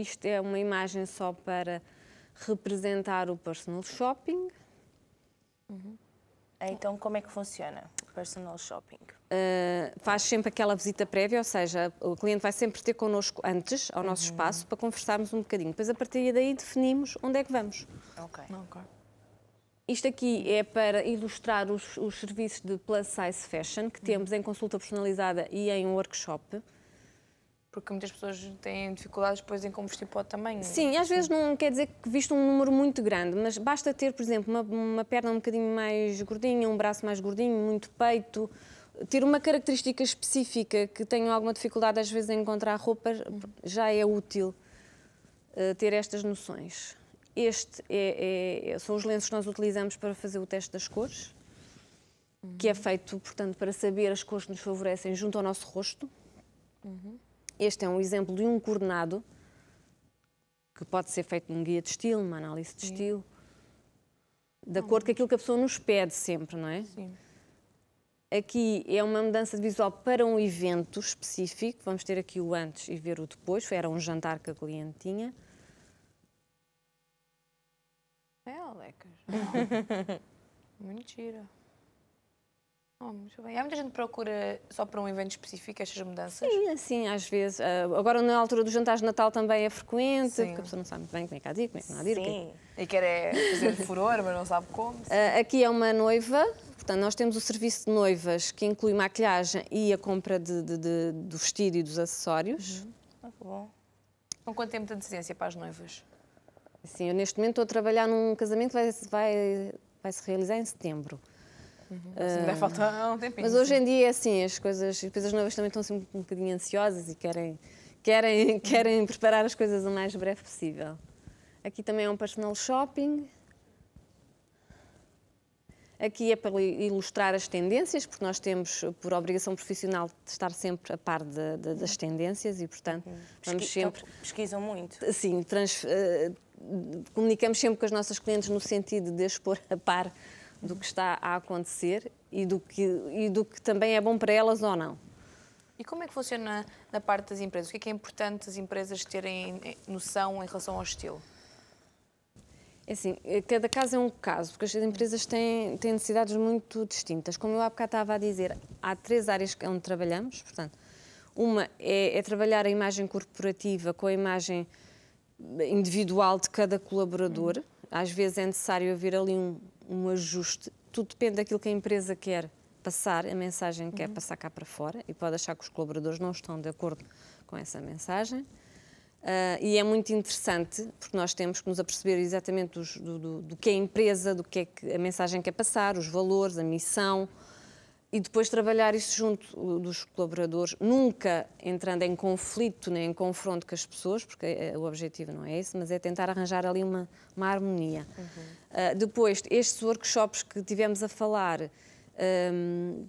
Isto é uma imagem só para representar o personal shopping. Uhum. Ah, então, como é que funciona o personal shopping? Uh, faz sempre aquela visita prévia, ou seja, o cliente vai sempre ter connosco antes ao nosso uhum. espaço para conversarmos um bocadinho. Depois, a partir daí, definimos onde é que vamos. Ok. okay. Isto aqui é para ilustrar os, os serviços de plus size fashion que uhum. temos em consulta personalizada e em workshop. Porque muitas pessoas têm dificuldades depois em como vestir para o tamanho. Sim, às assim. vezes não quer dizer que viste um número muito grande, mas basta ter, por exemplo, uma, uma perna um bocadinho mais gordinha, um braço mais gordinho, muito peito, ter uma característica específica que tenham alguma dificuldade às vezes em encontrar roupa, já é útil eh, ter estas noções. Este é, é, é, são os lenços que nós utilizamos para fazer o teste das cores, uhum. que é feito, portanto, para saber as cores que nos favorecem junto ao nosso rosto. Uhum. Este é um exemplo de um coordenado que pode ser feito num guia de estilo, numa análise de Sim. estilo, de acordo com aquilo que a pessoa nos pede sempre, não é? Sim. Aqui é uma mudança de visual para um evento específico. Vamos ter aqui o antes e ver o depois. Era um jantar que a cliente tinha. É, Alecas. Mentira. Oh, muito bem. Há muita gente que procura só para um evento específico estas mudanças? Sim, assim, às vezes. Ah, agora, na altura dos jantares de Natal também é frequente, Sim. porque a pessoa não sabe muito bem como é que há de ir, como é que não há de ir. Sim, e quer é fazer furor, mas não sabe como. Ah, aqui é uma noiva, portanto, nós temos o serviço de noivas, que inclui maquilhagem e a compra de, de, de do vestido e dos acessórios. Uhum. Ah, que bom. Com quanto tempo de antecedência para as noivas? Sim, eu neste momento estou a trabalhar num casamento que vai, vai, vai se realizar em setembro. Uhum. Uh, um tempinho. Mas hoje em dia é assim, as coisas, depois as noivas também estão sempre um bocadinho ansiosas e querem, querem, querem preparar as coisas o mais breve possível. Aqui também é um personal shopping. Aqui é para ilustrar as tendências, porque nós temos, por obrigação profissional, de estar sempre a par de, de, das uhum. tendências e, portanto, uhum. vamos sempre... Então, pesquisam muito. Sim, trans, uh, comunicamos sempre com as nossas clientes no sentido de expor a par do que está a acontecer e do que, e do que também é bom para elas ou não. E como é que funciona na parte das empresas? O que é, que é importante as empresas terem noção em relação ao estilo? É assim, eh, cada caso é um caso, porque as empresas têm, têm necessidades muito distintas. Como eu há bocado estava a dizer, há três áreas é onde trabalhamos, portanto, uma é, é trabalhar a imagem corporativa com a imagem individual de cada colaborador. Às vezes é necessário haver ali um, um ajuste. Tudo depende daquilo que a empresa quer passar, a mensagem que uhum. quer passar cá para fora e pode achar que os colaboradores não estão de acordo com essa mensagem. Uh, e é muito interessante porque nós temos que nos aperceber exatamente dos, do, do, do, que é a empresa, do que é que a mensagem quer passar, os valores, a missão, e depois trabalhar isso junto dos colaboradores, nunca entrando em conflito nem em confronto com as pessoas, porque eh, o objetivo não é esse, mas é tentar arranjar ali uma, uma harmonia. Uhum. Uh, depois, estes workshops que tivemos a falar, um,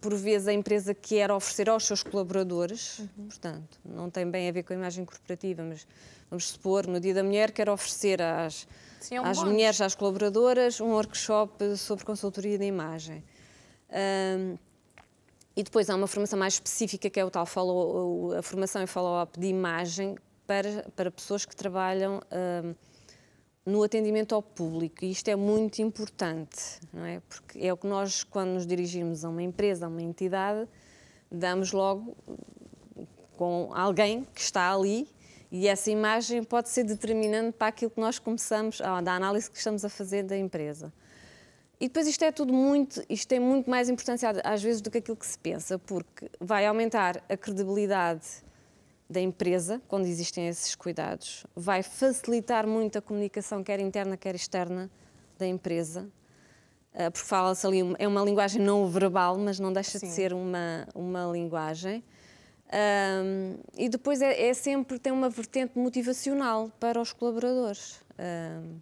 por vezes a empresa quer oferecer aos seus colaboradores, uhum. portanto, não tem bem a ver com a imagem corporativa, mas vamos supor, no Dia da Mulher, quer oferecer às, Sim, é um às mulheres, às colaboradoras, um workshop sobre consultoria de imagem. Um, e depois há uma formação mais específica que é o tal follow, a formação em follow-up de imagem para, para pessoas que trabalham um, no atendimento ao público. E isto é muito importante, não é? Porque é o que nós, quando nos dirigimos a uma empresa, a uma entidade, damos logo com alguém que está ali e essa imagem pode ser determinante para aquilo que nós começamos, da análise que estamos a fazer da empresa. E depois isto é tudo muito, isto tem muito mais importância às vezes do que aquilo que se pensa, porque vai aumentar a credibilidade da empresa quando existem esses cuidados, vai facilitar muito a comunicação, quer interna, quer externa, da empresa, ah, porque fala-se ali, é uma linguagem não verbal, mas não deixa Sim. de ser uma, uma linguagem. Um, e depois é, é, sempre, tem uma vertente motivacional para os colaboradores. Um,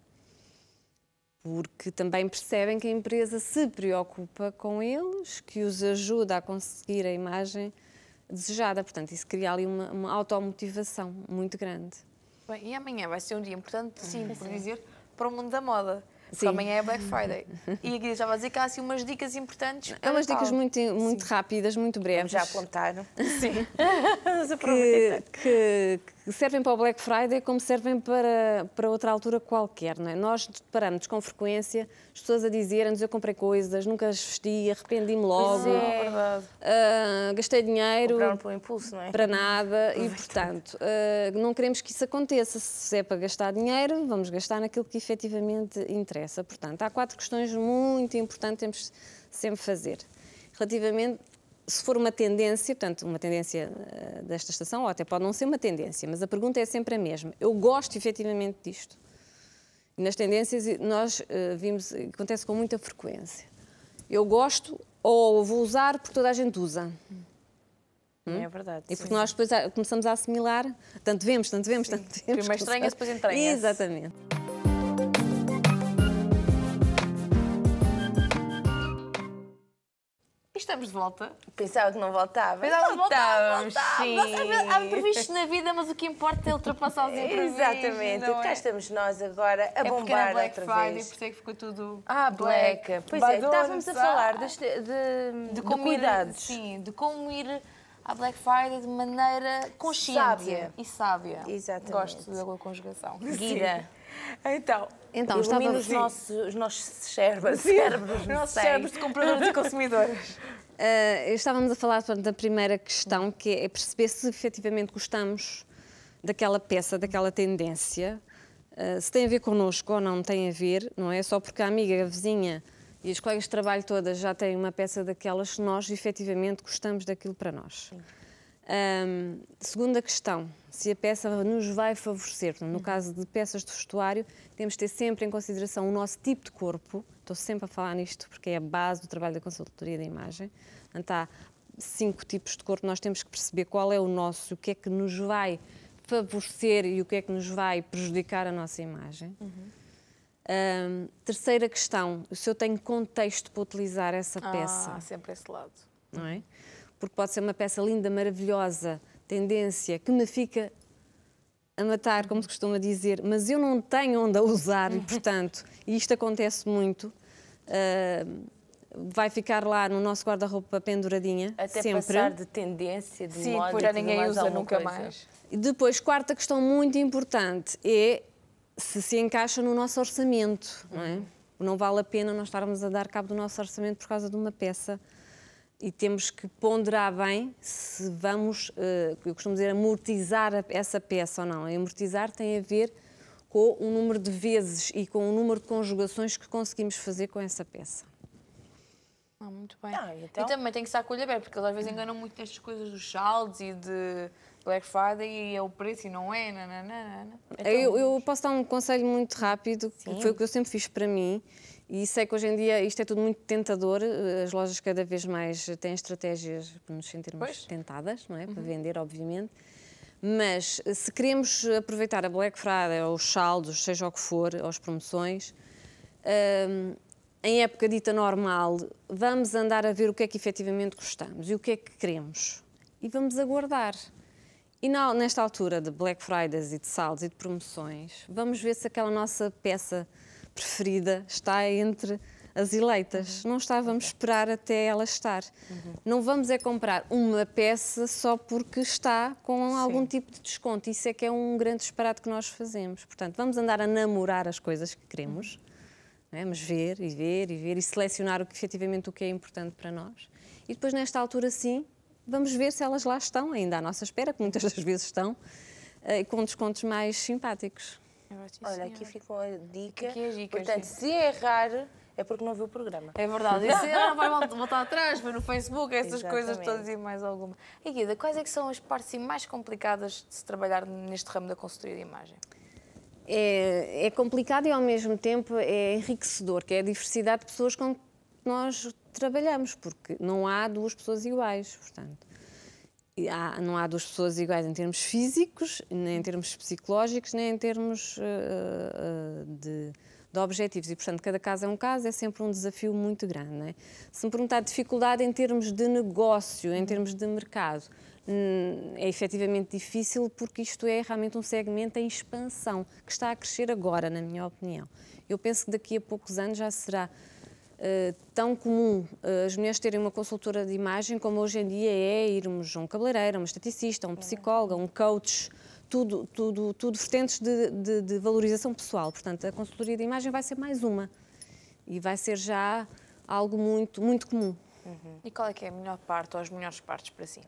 porque também percebem que a empresa se preocupa com eles, que os ajuda a conseguir a imagem desejada. Portanto, isso cria ali uma, uma automotivação muito grande. Bem, e amanhã vai ser um dia importante, sim, uhum. por dizer, para o mundo da moda. Sim. Amanhã é Black Friday. E aqui já vai dizer que há assim umas dicas importantes. É umas dicas muito, muito rápidas, muito breves. Vamos já apontar. Sim. que, que, que servem para o Black Friday como servem para, para outra altura qualquer. Não é? Nós paramos com frequência as pessoas a dizerem-nos eu comprei coisas, nunca as vesti, arrependi-me logo, é. uh, gastei dinheiro Compraram o impulso, não é? para nada e, é. portanto, uh, não queremos que isso aconteça. Se é para gastar dinheiro, vamos gastar naquilo que efetivamente interessa. Portanto, há quatro questões muito importantes que temos sempre fazer relativamente se for uma tendência, portanto, uma tendência eh, desta estação, ou até pode não ser uma tendência, mas a pergunta é sempre a mesma. Eu gosto efetivamente disto? Nas tendências, eh, nós eh, vimos, acontece com muita frequência. Eu gosto ou vou usar porque toda a gente usa. É hum? É verdade. E porque sim. nós depois ah, começamos a assimilar, tanto vemos, tanto vemos, sim. tanto vemos. Primeiro estranha, depois entranha. Exatamente. Estamos de volta. Pensava que não voltava. Pensava que voltávamos, voltávamos. Há imprevistos na vida, mas o que importa é ultrapassar os imprevistos. Exatamente. cá é? estamos nós agora a é bombar Black outra Friday, vez. por é que ficou tudo Ah, Black. Black. Pois é, estávamos a falar de, de, de, de cuidados. Ir, sim, de como ir à Black Friday de maneira consciente sábia. e sábia. Exatamente. Gosto da conjugação. Guida. Então, então estava os nossos, os nossos cérebros, cérebros, os nossos cérebros de compradores e consumidores. Uh, estávamos a falar da primeira questão, que é perceber se efetivamente gostamos daquela peça, daquela tendência, uh, se tem a ver connosco ou não tem a ver, não é? Só porque a amiga, a vizinha, e as colegas de trabalho todas já têm uma peça daquelas nós efetivamente gostamos daquilo para nós. Um, segunda questão, se a peça nos vai favorecer. No uhum. caso de peças de vestuário, temos de ter sempre em consideração o nosso tipo de corpo. Estou sempre a falar nisto porque é a base do trabalho da consultoria da imagem. Portanto, há cinco tipos de corpo, nós temos que perceber qual é o nosso, o que é que nos vai favorecer e o que é que nos vai prejudicar a nossa imagem. Uhum. Um, terceira questão, se eu tenho contexto para utilizar essa ah, peça. Ah, sempre esse lado. Não é? Porque pode ser uma peça linda, maravilhosa, tendência, que me fica a matar, como se costuma dizer, mas eu não tenho onde a usar e, portanto, e isto acontece muito, uh, vai ficar lá no nosso guarda-roupa penduradinha. Até sempre. passar de tendência, de Sim, moda. Sim, já ninguém usa nunca coisa. mais. E depois, quarta questão muito importante é se se encaixa no nosso orçamento, não é? Não vale a pena nós estarmos a dar cabo do nosso orçamento por causa de uma peça e temos que ponderar bem se vamos, eh, eu costumo dizer, amortizar essa peça ou não. E amortizar tem a ver com o número de vezes e com o número de conjugações que conseguimos fazer com essa peça. Ah, muito bem. Ah, então... E também tem que estar com o olho aberto, porque às vezes enganam muito nestas coisas dos saldos e de Black Friday e é o preço e não é, nananana. É eu, então, eu, posso dar um conselho muito rápido, Sim. que foi o que eu sempre fiz para mim, e sei que hoje em dia isto é tudo muito tentador, eh, as lojas cada vez mais têm estratégias para nos sentirmos pois. tentadas, não é? Uhum. Para vender, obviamente. Mas eh, se queremos aproveitar a Black Friday, ou os saldos, seja o que for, ou as promoções, ehm, em época dita normal, vamos andar a ver o que é que efetivamente gostamos e o que é que queremos. E vamos aguardar. E na, nesta altura de Black Fridays e de saldos e de promoções, vamos ver se aquela nossa peça preferida está entre as eleitas. Uhum. Não está, vamos esperar até ela estar. Uhum. Não vamos é comprar uma peça só porque está com Sim. algum tipo de desconto. Isso é que é um grande disparate que nós fazemos. Portanto, vamos andar a namorar as coisas que queremos, uhum. É? mas ver e ver e ver e selecionar o que, efetivamente o que é importante para nós. E depois, nesta altura, sim, vamos ver se elas lá estão ainda à nossa espera, que muitas das vezes estão, eh, com descontos mais simpáticos. Olha, aqui ficou a dica. Aqui as é dicas, Portanto, é se errar, é porque não viu o programa. É verdade. se não é, ah, vai voltar atrás, vai no Facebook, essas Exatamente. coisas todas e mais alguma. E Guida, quais é que são as partes assim mais complicadas de se trabalhar neste ramo da consultoria de imagem? É, é complicado e ao mesmo tempo é enriquecedor, que é a diversidade de pessoas com nós trabalhamos, porque não há duas pessoas iguais, portanto. Há, não há duas pessoas iguais em termos físicos, nem em termos psicológicos, nem em termos uh, uh, de, de objetivos. E, portanto, cada caso é um caso, é sempre um desafio muito grande. Não é? Se me perguntar dificuldade em termos de negócio, em termos de mercado, hum, é efetivamente difícil porque isto é realmente um segmento em expansão, que está a crescer agora, na minha opinião. Eu penso que daqui a poucos anos já será eh, tão comum uh, as mulheres terem uma consultora de imagem como hoje em dia é irmos a um cabeleireiro, a um esteticista, a um psicólogo, a um coach, tudo, tudo, tudo vertentes de, de, de, valorização pessoal. Portanto, a consultoria de imagem vai ser mais uma e vai ser já algo muito, muito comum. Uhum. E qual é que é a melhor parte ou as melhores partes para si?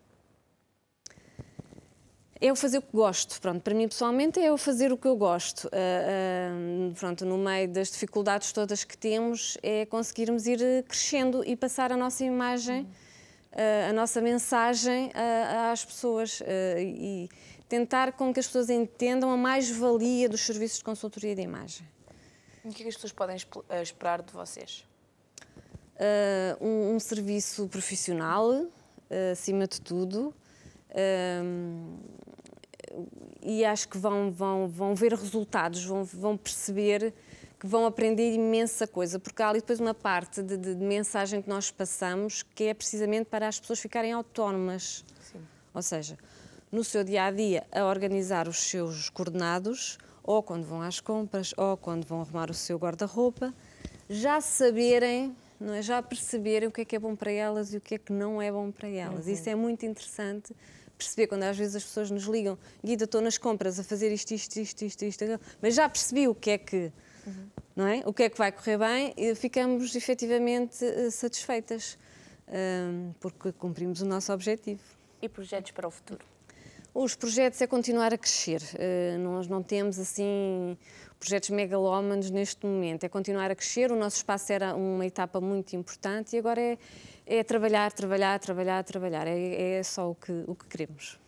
é eu fazer o que gosto. Pronto, para mim pessoalmente é eu fazer o que eu gosto. Uh, uh, pronto, no meio das dificuldades todas que temos, é conseguirmos ir eh, crescendo e passar a nossa imagem, uh, a nossa mensagem às pessoas e tentar com que as pessoas entendam a mais-valia dos serviços de consultoria de imagem. O que, é as pessoas podem esperar de vocês? Um, um, serviço profissional, acima de tudo e acho que vão, vão, vão ver resultados, vão, vão perceber que vão aprender imensa coisa, porque há ali depois uma parte de, de, de mensagem que nós passamos que é precisamente para as pessoas ficarem autónomas. Sim. Ou seja, no seu dia a dia, a organizar os seus coordenados, ou quando vão às compras, ou quando vão arrumar o seu guarda-roupa, já saberem, não é? já perceberem o que é que é bom para elas e o que é que não é bom para elas. Uhum. Isso é muito interessante perceber quando às vezes as pessoas nos ligam, Guida, estou nas compras a fazer isto, isto, isto, isto, isto, isto mas já percebi o que é que. Uhum. Não é? O que é que vai correr bem e ficamos efetivamente eh, satisfeitas, ehm, porque cumprimos o nosso objetivo. E projetos para o futuro? Os projetos é continuar a crescer. Eh, nós não temos assim projetos megalómanos neste momento. É continuar a crescer. O nosso espaço era uma etapa muito importante e agora é, é trabalhar, trabalhar, trabalhar, trabalhar. É, é só o que, o que queremos.